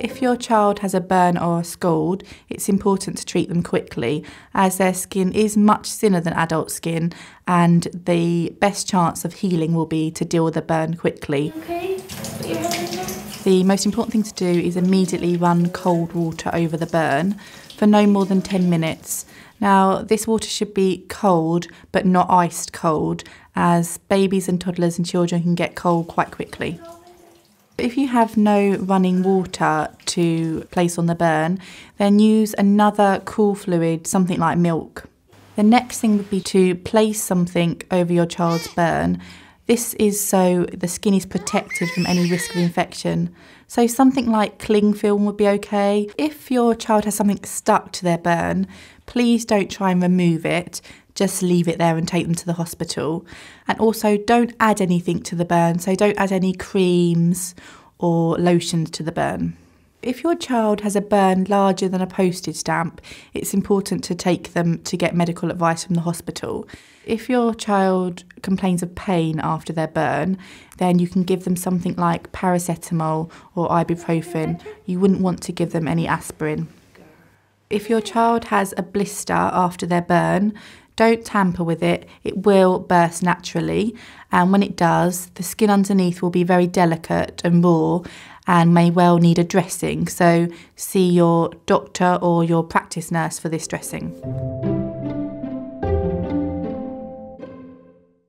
If your child has a burn or a scald, it's important to treat them quickly as their skin is much thinner than adult skin and the best chance of healing will be to deal with a burn quickly. Okay the most important thing to do is immediately run cold water over the burn for no more than 10 minutes. Now, this water should be cold but not iced cold, as babies and toddlers and children can get cold quite quickly. If you have no running water to place on the burn, then use another cool fluid, something like milk. The next thing would be to place something over your child's burn this is so the skin is protected from any risk of infection. So something like cling film would be okay. If your child has something stuck to their burn, please don't try and remove it. Just leave it there and take them to the hospital. And also don't add anything to the burn. So don't add any creams or lotions to the burn. If your child has a burn larger than a postage stamp, it's important to take them to get medical advice from the hospital. If your child complains of pain after their burn, then you can give them something like paracetamol or ibuprofen. You wouldn't want to give them any aspirin. If your child has a blister after their burn, don't tamper with it, it will burst naturally. And when it does, the skin underneath will be very delicate and raw and may well need a dressing. So, see your doctor or your practice nurse for this dressing.